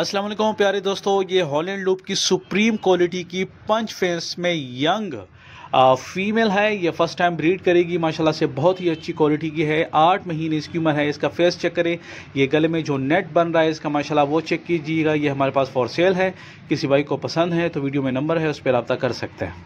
असलम प्यारे दोस्तों ये हॉलैंड लूप की सुप्रीम क्वालिटी की पंच फेंस में यंग आ, फीमेल है ये फर्स्ट टाइम ब्रीड करेगी माशाल्लाह से बहुत ही अच्छी क्वालिटी की है आठ महीने इसकी उम्र है इसका फेस चेक करें ये गले में जो नेट बन रहा है इसका माशाल्लाह वो चेक कीजिएगा ये हमारे पास फॉर सेल है किसी भाई को पसंद है तो वीडियो में नंबर है उस पर रबता कर सकते हैं